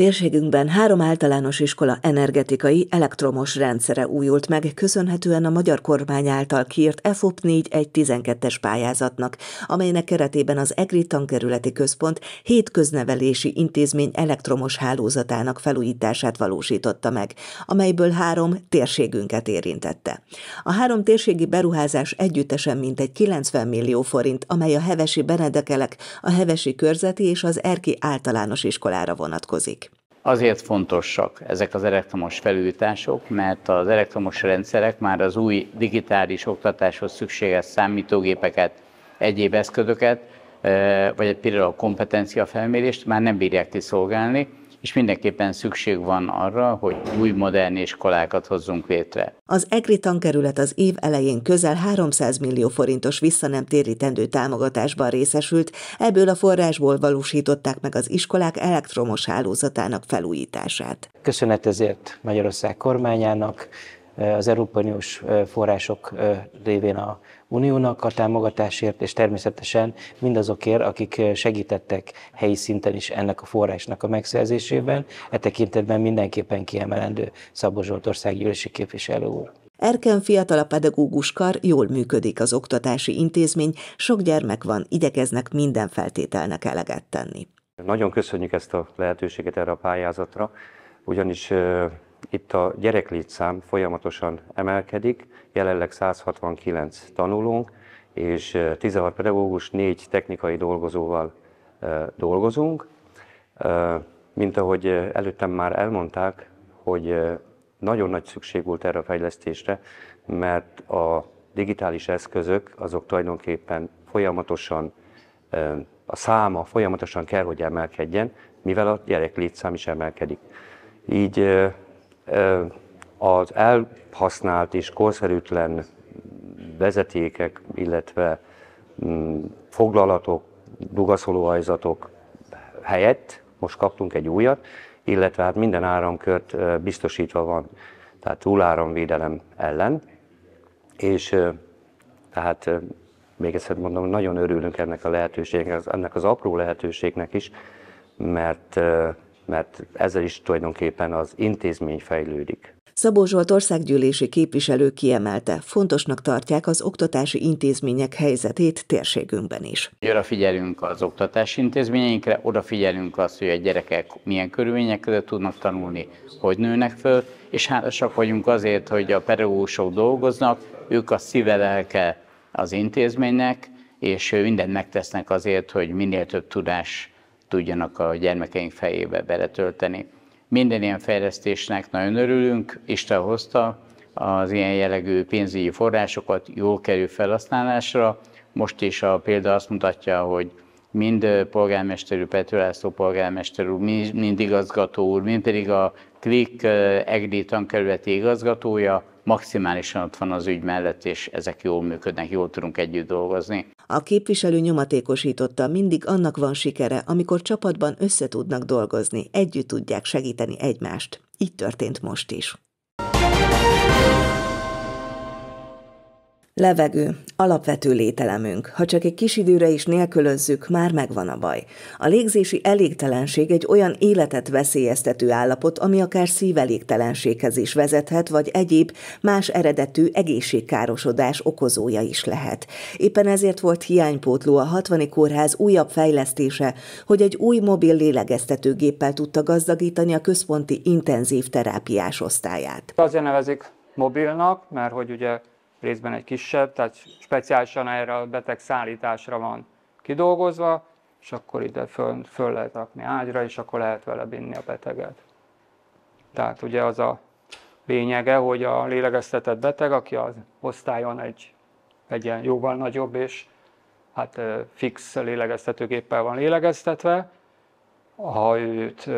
Térségünkben három általános iskola energetikai, elektromos rendszere újult meg, köszönhetően a magyar kormány által kiírt EFOP 4112-es pályázatnak, amelynek keretében az EGRI tankerületi központ hét köznevelési intézmény elektromos hálózatának felújítását valósította meg, amelyből három térségünket érintette. A három térségi beruházás együttesen mintegy 90 millió forint, amely a hevesi benedekelek, a hevesi körzeti és az erki általános iskolára vonatkozik. Azért fontosak ezek az elektromos felújítások, mert az elektromos rendszerek már az új digitális oktatáshoz szükséges számítógépeket, egyéb eszközöket, eh, vagy például a kompetencia felmérést már nem bírják kiszolgálni, és mindenképpen szükség van arra, hogy új modern iskolákat hozzunk létre. Az EGRI tankerület az év elején közel 300 millió forintos visszanemtérítendő támogatásban részesült, ebből a forrásból valósították meg az iskolák elektromos hálózatának felújítását. Köszönet ezért Magyarország kormányának, az Európai Uniós források révén a Uniónak a támogatásért, és természetesen mindazokért, akik segítettek helyi szinten is ennek a forrásnak a megszerzésében. E tekintetben mindenképpen kiemelendő Szabó Zsoltország gyűlési képviselő úr. Erken fiatal a pedagógus kar, jól működik az oktatási intézmény, sok gyermek van, igyekeznek minden feltételnek eleget tenni. Nagyon köszönjük ezt a lehetőséget erre a pályázatra, ugyanis itt a gyereklétszám folyamatosan emelkedik, jelenleg 169 tanulónk, és 16 pedagógus, 4 technikai dolgozóval dolgozunk. Mint ahogy előttem már elmondták, hogy nagyon nagy szükség volt erre a fejlesztésre, mert a digitális eszközök azok tulajdonképpen folyamatosan, a száma folyamatosan kell, hogy emelkedjen, mivel a gyerek létszám is emelkedik. Így az elhasznált és korszerűtlen vezetékek, illetve mm, foglalatok, dugaszolóajzatok helyett most kaptunk egy újat, illetve hát minden áramkört biztosítva van, tehát túláramvédelem ellen, és tehát még egyszer mondom, nagyon örülünk ennek a lehetőségnek, ennek az apró lehetőségnek is, mert mert ezzel is tulajdonképpen az intézmény fejlődik. Szabó Zsolt országgyűlési képviselő kiemelte, fontosnak tartják az oktatási intézmények helyzetét térségünkben is. Odafigyelünk az oktatási intézményeinkre, odafigyelünk azt, hogy a gyerekek milyen körülmények között tudnak tanulni, hogy nőnek föl, és hálásak vagyunk azért, hogy a pedagógusok dolgoznak, ők a szívelelke az intézménynek, és mindent megtesznek azért, hogy minél több tudás tudjanak a gyermekeink fejébe beletölteni. Minden ilyen fejlesztésnek nagyon örülünk, Isten hozta az ilyen jellegű pénzügyi forrásokat, jól kerül felhasználásra. Most is a példa azt mutatja, hogy mind polgármester úr, Pető László polgármester úr, mind igazgató úr, mind pedig a Klik EGDI eh, tankerületi igazgatója maximálisan ott van az ügy mellett, és ezek jól működnek, jól tudunk együtt dolgozni. A képviselő nyomatékosította, mindig annak van sikere, amikor csapatban összetudnak dolgozni, együtt tudják segíteni egymást. Így történt most is. Levegő, alapvető lételemünk. Ha csak egy kis időre is nélkülözzük, már megvan a baj. A légzési elégtelenség egy olyan életet veszélyeztető állapot, ami akár szívelégtelenséghez is vezethet, vagy egyéb más eredetű egészségkárosodás okozója is lehet. Éppen ezért volt hiánypótló a 60 kórház újabb fejlesztése, hogy egy új mobil lélegeztetőgéppel tudta gazdagítani a központi intenzív terápiás osztályát. Azért nevezik mobilnak, mert hogy ugye részben egy kisebb, tehát speciálisan erre a beteg szállításra van kidolgozva, és akkor ide föl, föl lehet rakni ágyra, és akkor lehet vele vinni a beteget. Tehát ugye az a lényege, hogy a lélegeztetett beteg, aki az osztályon egy, egy ilyen jóval nagyobb és hát fix lélegeztetőgéppel van lélegeztetve, ha őt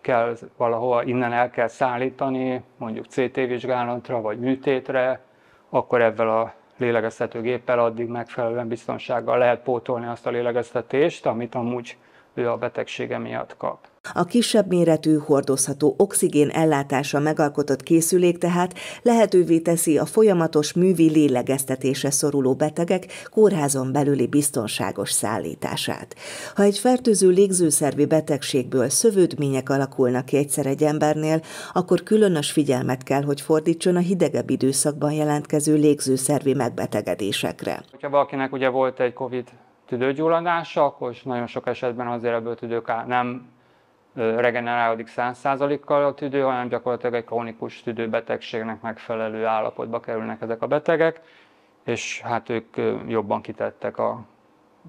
kell valahova innen el kell szállítani, mondjuk CT vizsgálatra vagy műtétre, akkor ebből a lélegeztetőgéppel addig megfelelően biztonsággal lehet pótolni azt a lélegeztetést, amit amúgy ő a betegsége miatt kap. A kisebb méretű, hordozható oxigén ellátása megalkotott készülék tehát lehetővé teszi a folyamatos művi lélegeztetése szoruló betegek kórházon belüli biztonságos szállítását. Ha egy fertőző légzőszervi betegségből szövődmények alakulnak ki egyszer egy embernél, akkor különös figyelmet kell, hogy fordítson a hidegebb időszakban jelentkező légzőszervi megbetegedésekre. Ha valakinek ugye volt egy COVID tüdőgyulladása, akkor is nagyon sok esetben azért ebből tüdők nem regenerálódik 100%-kal a tüdő, hanem gyakorlatilag egy krónikus tüdőbetegségnek megfelelő állapotba kerülnek ezek a betegek, és hát ők jobban kitettek a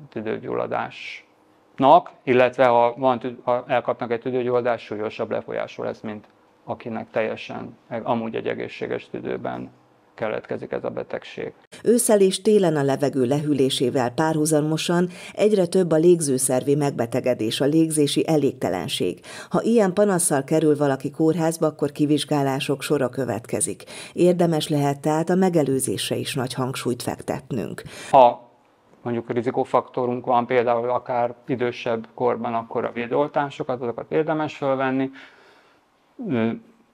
tüdőgyulladásnak, illetve ha, van, ha elkapnak egy tüdőgyulladást, súlyosabb lefolyású lesz, mint akinek teljesen amúgy egy egészséges tüdőben keletkezik ez a betegség. Ősszel és télen a levegő lehűlésével párhuzamosan egyre több a légzőszervi megbetegedés, a légzési elégtelenség. Ha ilyen panasszal kerül valaki kórházba, akkor kivizsgálások sora következik. Érdemes lehet tehát a megelőzésre is nagy hangsúlyt fektetnünk. Ha mondjuk rizikófaktorunk van, például akár idősebb korban, akkor a védőoltásokat, azokat érdemes felvenni,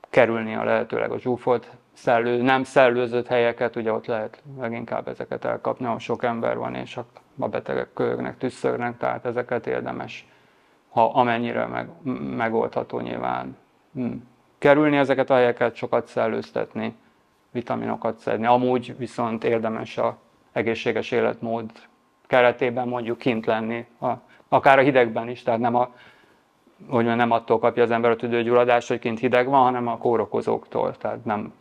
kerülni a lehetőleg a zsúfolt szellő, nem szellőzött helyeket, ugye ott lehet leginkább ezeket elkapni, ahol sok ember van, és hát a betegek kölyögnek, tüsszörnek, tehát ezeket érdemes, ha amennyire meg, megoldható nyilván. Hmm. Kerülni ezeket a helyeket, sokat szellőztetni, vitaminokat szedni. Amúgy viszont érdemes a egészséges életmód keretében mondjuk kint lenni, a, akár a hidegben is, tehát nem a hogy nem attól kapja az ember a tüdőgyulladást, hogy kint hideg van, hanem a kórokozóktól, tehát nem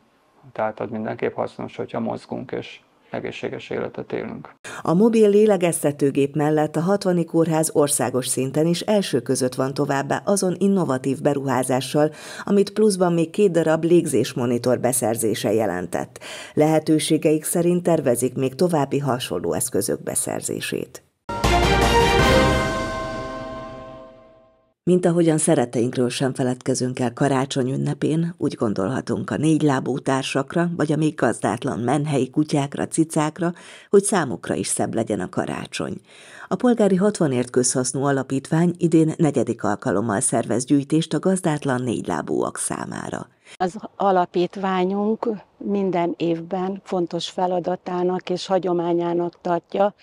tehát az mindenképp hasznos, hogyha mozgunk és egészséges életet élünk. A mobil lélegeztetőgép mellett a 60 kórház országos szinten is első között van továbbá azon innovatív beruházással, amit pluszban még két darab légzésmonitor beszerzése jelentett. Lehetőségeik szerint tervezik még további hasonló eszközök beszerzését. Mint ahogyan szereteinkről sem feledkezünk el karácsony ünnepén, úgy gondolhatunk a négylábú társakra, vagy a még gazdátlan menhelyi kutyákra, cicákra, hogy számukra is szebb legyen a karácsony. A Polgári 60ért Közhasznú Alapítvány idén negyedik alkalommal szervez gyűjtést a gazdátlan négylábúak számára. Az alapítványunk minden évben fontos feladatának és hagyományának tartja,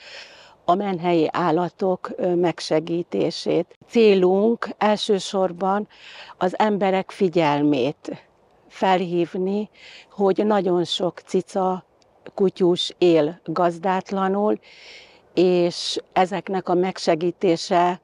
a menhelyi állatok megsegítését. Célunk elsősorban az emberek figyelmét felhívni, hogy nagyon sok cica kutyus él gazdátlanul, és ezeknek a megsegítése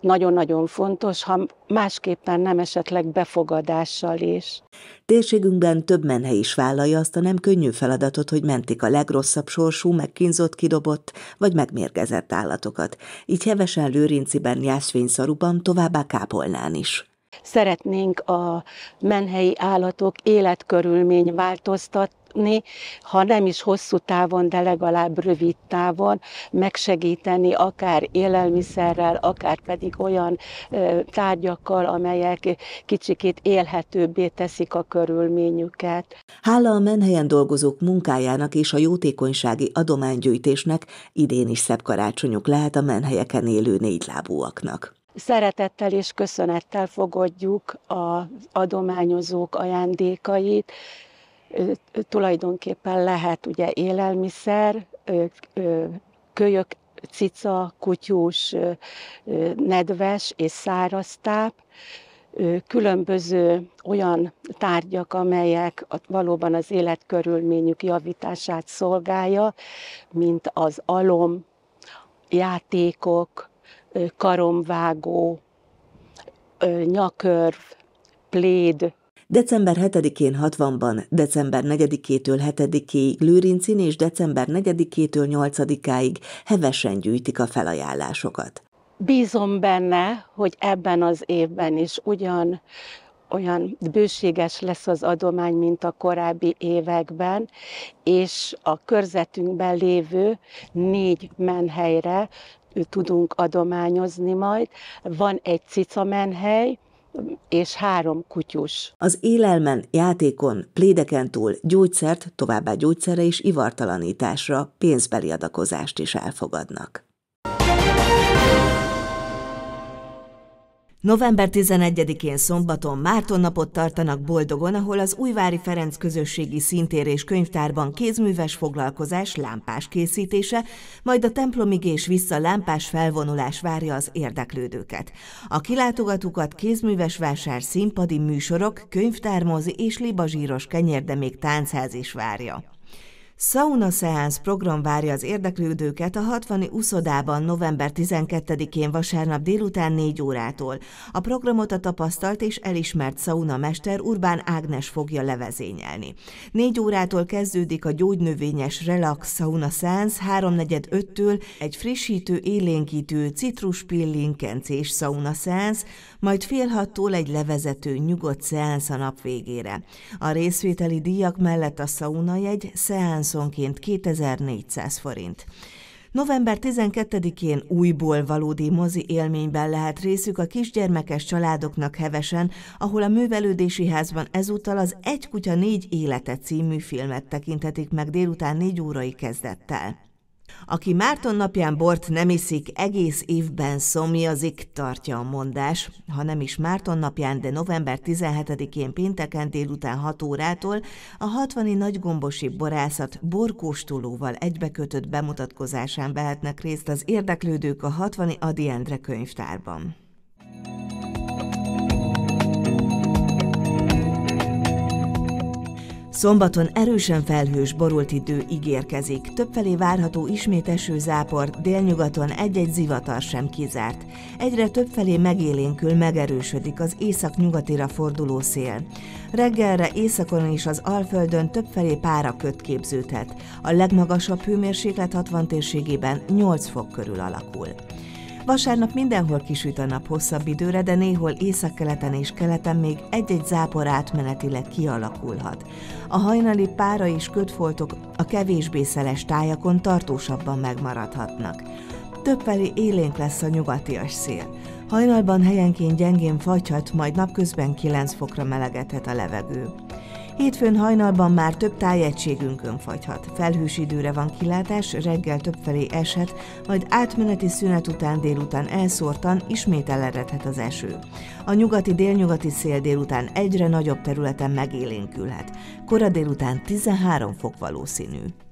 nagyon-nagyon fontos, ha másképpen nem esetleg befogadással is. Térségünkben több menhe is vállalja azt a nem könnyű feladatot, hogy mentik a legrosszabb sorsú, megkínzott, kidobott vagy megmérgezett állatokat. Így hevesen Lőrinciben, Jászfényszaruban, továbbá Kápolnán is. Szeretnénk a menhelyi állatok életkörülmény változtat kapni, ha nem is hosszú távon, de legalább rövid távon megsegíteni, akár élelmiszerrel, akár pedig olyan tárgyakkal, amelyek kicsikét élhetőbbé teszik a körülményüket. Hála a menhelyen dolgozók munkájának és a jótékonysági adománygyűjtésnek idén is szebb karácsonyuk lehet a menhelyeken élő négylábúaknak. Szeretettel és köszönettel fogadjuk az adományozók ajándékait, tulajdonképpen lehet ugye élelmiszer, kölyök, cica, kutyús, nedves és száraz táp, különböző olyan tárgyak, amelyek valóban az életkörülményük javítását szolgálja, mint az alom, játékok, karomvágó, nyakörv, pléd, December 7-én 60-ban, december 4-től 7-ig Lőrincin és december 4-től 8 ig hevesen gyűjtik a felajánlásokat. Bízom benne, hogy ebben az évben is ugyan olyan bőséges lesz az adomány, mint a korábbi években, és a körzetünkben lévő négy menhelyre tudunk adományozni majd. Van egy cica menhely, és három kutyus. Az élelmen, játékon, plédeken túl gyógyszert, továbbá gyógyszere és ivartalanításra pénzbeli adakozást is elfogadnak. November 11-én szombaton Márton napot tartanak Boldogon, ahol az Újvári Ferenc közösségi szintér és könyvtárban kézműves foglalkozás, lámpás készítése, majd a templomig és vissza lámpás felvonulás várja az érdeklődőket. A kilátogatókat kézműves vásár színpadi műsorok, könyvtármozi és libazsíros kenyér, de még táncház is várja. Sauna Seance program várja az érdeklődőket a 60 uszodában november 12-én vasárnap délután 4 órától. A programot a tapasztalt és elismert sauna mester Urbán Ágnes fogja levezényelni. 4 órától kezdődik a gyógynövényes relax sauna Seance 3 től egy frissítő, élénkítő, pillinkenc és sauna Seance, majd fél hattól egy levezető, nyugodt szeánsz a nap végére. A részvételi díjak mellett a szaunajegy, szeánsz szánszonként 2400 forint. November 12-én újból valódi mozi élményben lehet részük a kisgyermekes családoknak hevesen, ahol a művelődési házban ezúttal az Egy kutya négy élete című filmet tekinthetik meg délután négy órai kezdettel. Aki Márton napján bort nem iszik, egész évben szomjazik, tartja a mondás. Ha nem is Márton napján, de november 17-én pénteken délután 6 órától a 60 nagygombosi borászat borkóstolóval egybekötött bemutatkozásán vehetnek részt az érdeklődők a 60 Adi Endre könyvtárban. Szombaton erősen felhős, borult idő ígérkezik, többfelé várható ismét zápor. délnyugaton egy-egy zivatar sem kizárt. Egyre többfelé megélénkül megerősödik az észak-nyugatira forduló szél. Reggelre északon és az Alföldön többfelé pára köt képződhet. A legmagasabb hőmérséklet 60 térségében 8 fok körül alakul. Vasárnap mindenhol kisüt a nap hosszabb időre, de néhol északkeleten és keleten még egy-egy zápor átmenetileg kialakulhat. A hajnali pára és ködfoltok a kevésbé szeles tájakon tartósabban megmaradhatnak. Többfelé élénk lesz a nyugatias szél. Hajnalban helyenként gyengén fagyhat, majd napközben 9 fokra melegedhet a levegő. Hétfőn hajnalban már több tájegységünkön fagyhat. Felhős időre van kilátás, reggel többfelé eshet, majd átmeneti szünet után délután elszórtan ismét eleredhet az eső. A nyugati délnyugati szél délután egyre nagyobb területen megélénkülhet. Kora délután 13 fok valószínű.